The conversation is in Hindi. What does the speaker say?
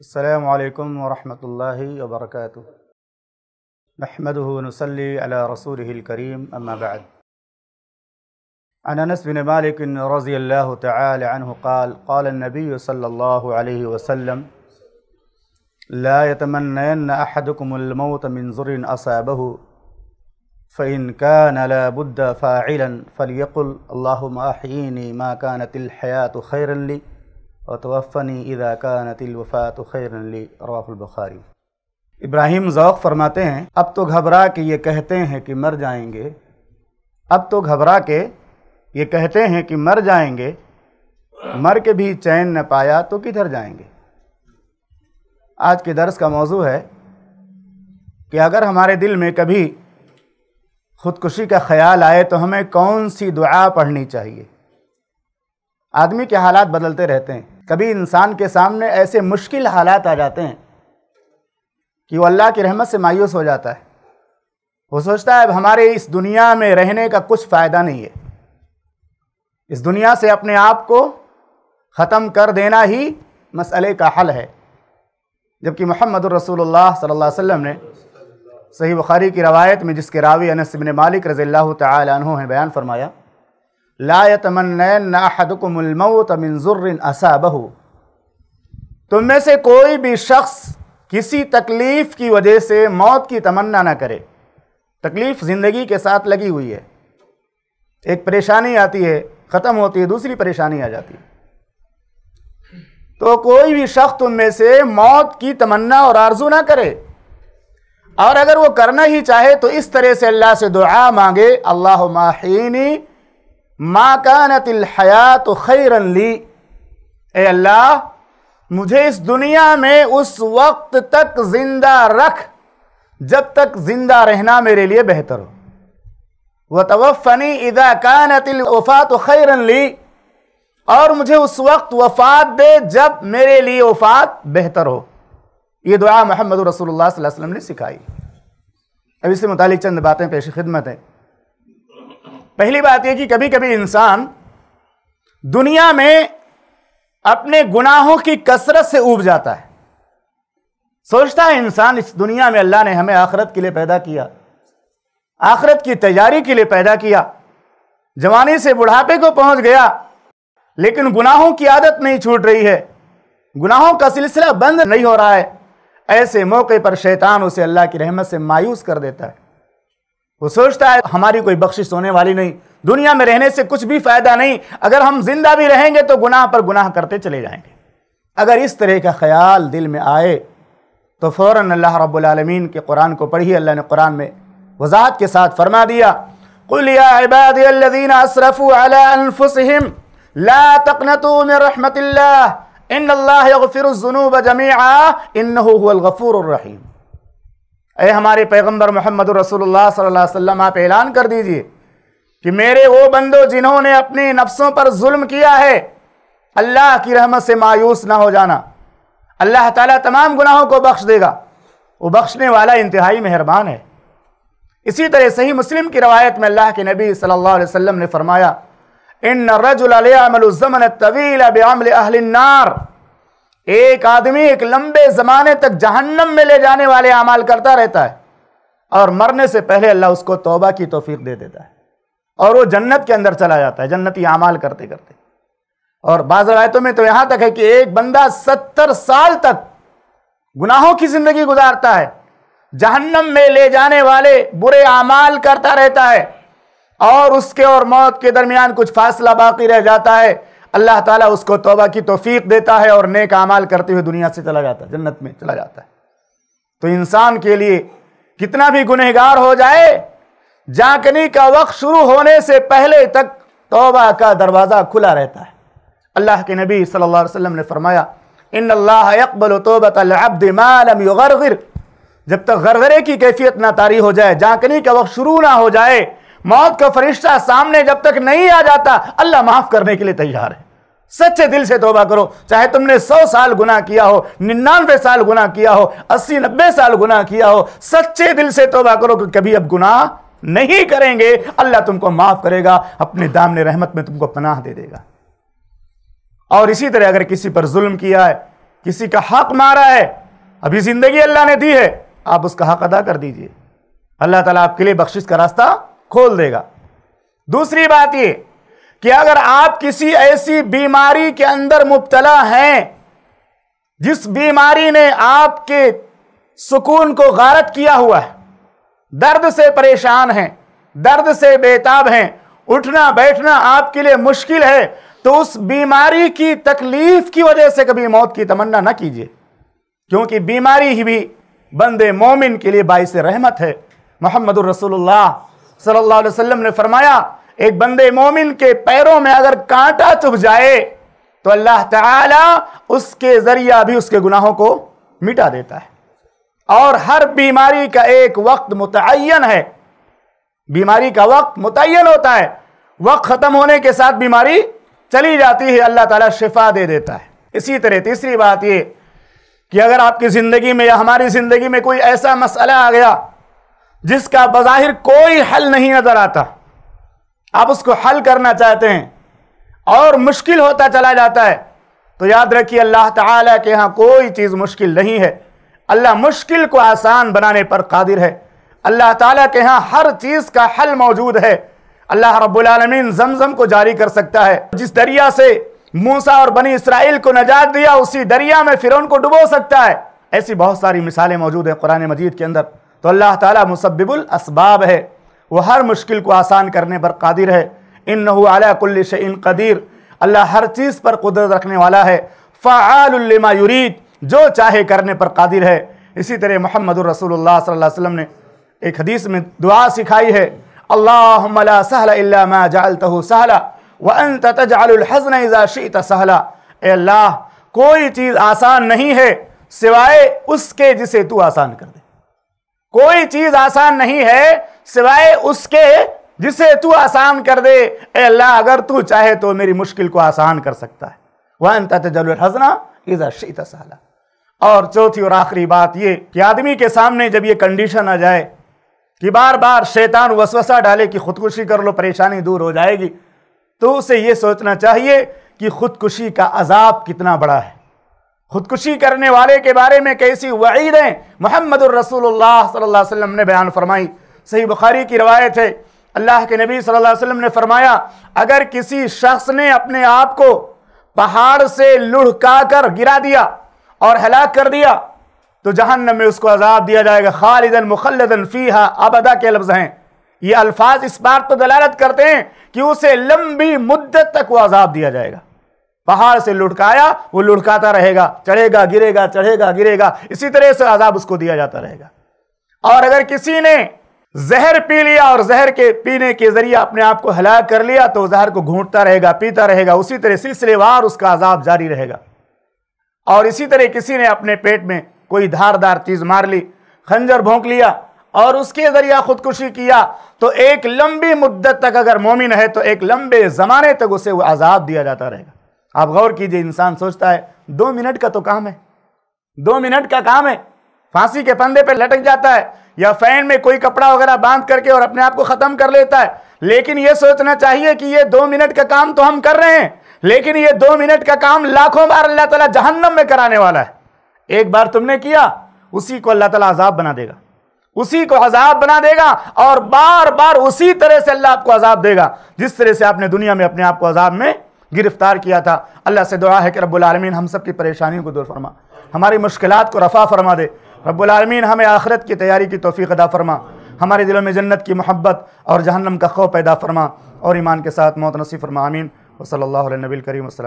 السلام عليكم ورحمة الله وبركاته نحمده ونصلي على رسوله الكريم أما بعد عن أنس بن مالك رضي الله تعالى عنه قال قال النبي صلى الله عليه وسلم لا يتمنين أحدكم الموت من زر أصابه فإن كان لا بد فاعلا فليقل اللهم أحييني ما كانت الحياة خيرا لي वतवफ़नी इदा कानतिलवफ़ात खैरली बुखारी इब्राहिम ओक़ फरमाते हैं अब तो घबरा के ये कहते हैं कि मर जाएंगे अब तो घबरा के ये कहते हैं कि मर जाएंगे मर के भी चैन न पाया तो किधर जाएंगे आज के दर्स का मौजू है कि अगर हमारे दिल में कभी ख़ुदकुशी का ख्याल आए तो हमें कौन सी दुआ पढ़नी चाहिए आदमी के हालात बदलते रहते हैं कभी इंसान के सामने ऐसे मुश्किल हालात आ जाते हैं कि वो अल्लाह की रहमत से मायूस हो जाता है वो सोचता है अब हमारे इस दुनिया में रहने का कुछ फ़ायदा नहीं है इस दुनिया से अपने आप को ख़त्म कर देना ही मसले का हल है जबकि मोहम्मद रसूलुल्लाह सल्लल्लाहु अलैहि वसल्लम ने सही बुखारी की रवायत में जिसके रावी अनस बिन मालिक रज़ी अल्लाह हैं बयान फरमाया लायतमन नाहदकुमलमौत असा बहु तुम में से कोई भी शख्स किसी तकलीफ़ की वजह से मौत की तमन्ना ना करे तकलीफ़ ज़िंदगी के साथ लगी हुई है एक परेशानी आती है ख़त्म होती है दूसरी परेशानी आ जाती है तो कोई भी शख्स तुम में से मौत की तमन्ना और आरजू ना करे और अगर वो करना ही चाहे तो इस तरह से अल्लाह से दुआ मांगे अल्लाह माहिनी माँ हया हयात खैरन ली ए अल्लाह मुझे इस दुनिया में उस वक्त तक जिंदा रख जब तक जिंदा रहना मेरे लिए बेहतर हो वह तवफ़नी इदा कानतिल वफ़ात खैरन ली और मुझे उस वक्त वफ़ात दे जब मेरे लिए वफ़ात बेहतर हो ये दुआ मोहम्मद रसूलुल्लाह सल्लल्लाहु अलैहि वसल्लम ने सिखाई अब इससे मुतालिक चंद बातें पेश खिदमत हैं पहली बात यह कि कभी कभी इंसान दुनिया में अपने गुनाहों की कसरत से ऊब जाता है सोचता है इंसान इस दुनिया में अल्लाह ने हमें आखरत के लिए पैदा किया आखरत की तैयारी के लिए पैदा किया जवानी से बुढ़ापे को पहुंच गया लेकिन गुनाहों की आदत नहीं छूट रही है गुनाहों का सिलसिला बंद नहीं हो रहा है ऐसे मौके पर शैतान उसे अल्लाह की रहमत से मायूस कर देता है वो सोचता है हमारी कोई बख्शिश होने वाली नहीं दुनिया में रहने से कुछ भी फायदा नहीं अगर हम जिंदा भी रहेंगे तो गुनाह पर गुनाह करते चले जाएंगे अगर इस तरह का ख्याल दिल में आए तो फ़ौर अल्लाह रबालमीन के कुरान को पढ़िए अल्लाह ने कुरान में वजाहत के साथ फरमा दिया रहमत इन अल्लाह गफ़िरजनूब जमीआ इन गफ़ूर रहीम अरे हमारे पैगंबर मोहम्मद रसूलुल्लाह सल्लल्लाहु अलैहि वसल्लम आप ऐलान कर दीजिए कि मेरे वो बंदो जिन्होंने अपने नफ्सों पर जुल्म किया है अल्लाह की रहमत से मायूस ना हो जाना अल्लाह ताला तमाम गुनाहों को बख्श देगा वो बख्शने वाला इंतहाई मेहरबान है इसी तरह सही मुस्लिम की रवायत में अल्लाह के नबी सल्लल्लाहु अलैहि वसल्लम ने फरमाया इन रजुलमन तवील बमल अहलिन्नार एक आदमी एक लंबे जमाने तक जहन्नम में ले जाने वाले अमाल करता रहता है और मरने से पहले अल्लाह उसको तोबा की तोफीक दे देता है और वो जन्नत के अंदर चला जाता है जन्नती अमाल करते करते और बाज़ रवायतों में तो यहाँ तक है कि एक बंदा सत्तर साल तक गुनाहों की ज़िंदगी गुजारता है जहन्नम में ले जाने वाले बुरे अमाल करता रहता है और उसके और मौत के दरमियान कुछ फासला बाकी रह जाता है अल्लाह ताला उसको तोबा की तोफ़ीक देता है और नेक आमाल करते हुए दुनिया से चला जाता है जन्नत में चला जाता है तो इंसान के लिए कितना भी गुनहगार हो जाए जाकनी का वक्त शुरू होने से पहले तक तोबा का दरवाज़ा खुला रहता है अल्लाह के नबी सल्लल्लाहु अलैहि वसल्लम ने फरमाया इन अल्लाह यकबल तोबतमालमर जब तक गरगरे की कैफियत ना तारी हो जाए जाकनी का वक्त शुरू ना हो जाए मौत का फरिश्ता सामने जब तक नहीं आ जाता अल्लाह माफ करने के लिए तैयार है सच्चे दिल से तोबा करो चाहे तुमने सौ साल गुना किया हो निन्यानवे साल गुना किया हो अस्सी नब्बे साल गुना किया हो सच्चे दिल से तोबा करो कि कभी अब गुनाह नहीं करेंगे अल्लाह तुमको माफ करेगा अपने दामने रहमत में तुमको पनाह दे देगा और इसी तरह अगर किसी पर जुल्म किया है किसी का हक मारा है अभी जिंदगी अल्लाह ने दी है आप उसका हक अदा कर दीजिए अल्लाह ताला आपके लिए बख्शिश का रास्ता खोल देगा दूसरी बात ये कि अगर आप किसी ऐसी बीमारी के अंदर मुबतला हैं जिस बीमारी ने आपके सुकून को गारत किया हुआ है दर्द से परेशान हैं दर्द से बेताब हैं उठना बैठना आपके लिए मुश्किल है तो उस बीमारी की तकलीफ की वजह से कभी मौत की तमन्ना ना कीजिए क्योंकि बीमारी ही भी बंदे मोमिन के लिए बायस रहमत है मोहम्मद रसूलुल्लाह सल्लल्लाहु अलैहि वसल्लम ने फरमाया एक बंदे मोमिन के पैरों में अगर कांटा चुभ जाए तो अल्लाह ताला उसके जरिया भी उसके गुनाहों को मिटा देता है और हर बीमारी का एक वक्त मुतन है बीमारी का वक्त मुतन होता है वक्त ख़त्म होने के साथ बीमारी चली जाती है अल्लाह ताला शिफा दे देता है इसी तरह तीसरी बात ये कि अगर आपकी ज़िंदगी में या हमारी ज़िंदगी में कोई ऐसा मसला आ गया जिसका बज़ाहिर कोई हल नहीं नज़र आता आप उसको हल करना चाहते हैं और मुश्किल होता चला जाता है तो याद रखिए अल्लाह ताला के यहाँ कोई चीज़ मुश्किल नहीं है अल्लाह मुश्किल को आसान बनाने पर कादिर है अल्लाह ताला के यहाँ हर चीज़ का हल मौजूद है अल्लाह रब्बुलमीन जमजम को जारी कर सकता है जिस दरिया से मूसा और बनी इसराइल को नजात दिया उसी दरिया में फिरौन को डुबो सकता है ऐसी बहुत सारी मिसालें मौजूद हैं कुरान मजीद के अंदर तो अल्लाह ताला मुसब्बिबुल असबाब है वह हर मुश्किल को आसान करने पर कादिर है इन नहुआकुल्ल शन कदीर अल्लाह हर चीज़ पर कुदरत रखने वाला है फ़ालमा युरीद जो चाहे करने पर कादिर है इसी तरह मोहम्मद रसूलुल्लाह सल्लल्लाहु अलैहि वसल्लम ने एक हदीस में दुआ सिखाई है अल्लाह सहला जालतह सहला वन तजालहसन शीत सहला अल्लाह कोई चीज़ आसान नहीं है सिवाय उसके जिसे तू आसान कर दे कोई चीज आसान नहीं है सिवाय उसके जिसे तू आसान कर दे ए अल्लाह अगर तू चाहे तो मेरी मुश्किल को आसान कर सकता है वह जरूर हजना इज़ा शीत सला और चौथी और आखिरी बात ये कि आदमी के सामने जब ये कंडीशन आ जाए कि बार बार शैतान वसवसा डाले कि खुदकुशी कर लो परेशानी दूर हो जाएगी तो उसे ये सोचना चाहिए कि खुदकुशी का अजाब कितना बड़ा है खुदकुशी करने वाले के बारे में कैसी वहीदें मोहम्मद वसल्लम ने बयान फरमाई सही बुखारी की रवायत है अल्लाह के नबी सल्लल्लाहु अलैहि वसल्लम ने फरमाया अगर किसी शख्स ने अपने आप को पहाड़ से लुढ़का कर गिरा दिया और हलाक कर दिया तो जहन्नम में उसको अजाब दिया जाएगा खालिदन मुखलदन फ़ीहा अबदा के लफ्ज़ हैं ये अल्फाज इस बात पर दलालत करते हैं कि उसे लंबी मुद्दत तक वो अजाब दिया जाएगा पहाड़ से लुढ़काया वो लुढ़काता रहेगा चढ़ेगा गिरेगा चढ़ेगा गिरेगा इसी तरह से आजाब उसको दिया जाता रहेगा और अगर किसी ने जहर पी लिया और जहर के पीने के जरिए अपने आप को हलाक कर लिया तो जहर को घूंटता रहेगा पीता रहेगा उसी तरह सिलसिलेवार उसका आजाब जारी रहेगा और इसी तरह किसी ने अपने पेट में कोई धारदार चीज मार ली खंजर भोंक लिया और उसके जरिए खुदकुशी किया तो एक लंबी मुद्दत तक अगर मोमिन है तो एक लंबे ज़माने तक उसे वो आज़ाब दिया जाता रहेगा आप गौर कीजिए इंसान सोचता है दो मिनट का तो काम है दो मिनट का काम है फांसी के फंदे पर लटक जाता है या फैन में कोई कपड़ा वगैरह बांध करके और अपने आप को ख़त्म कर लेता है लेकिन यह सोचना चाहिए कि यह दो मिनट का काम तो हम कर रहे हैं लेकिन यह दो मिनट का काम लाखों बार अल्लाह ताला जहन्नम में कराने वाला है एक बार तुमने किया उसी को अल्लाह ताला अजाब बना देगा उसी को अजाब बना देगा और बार बार उसी तरह से अल्लाह आपको अजाब देगा जिस तरह से आपने दुनिया में अपने आप को अजाब में गिरफ्तार किया था अल्लाह से दुआ है कि रब्लमीन हम सब की परेशानियों को दूर फरमा हमारी मुश्किल को रफ़ा फरमा दे रब्लमीन हमें आखिरत की तैयारी की तोफ़ी अदा फरमा हमारे दिलों में जन्नत की मोहब्बत और जहन्नम का खौफ पैदा फरमा और ईमान के साथ मौत नसीब फरमा आमीन वसल नबील करीम असल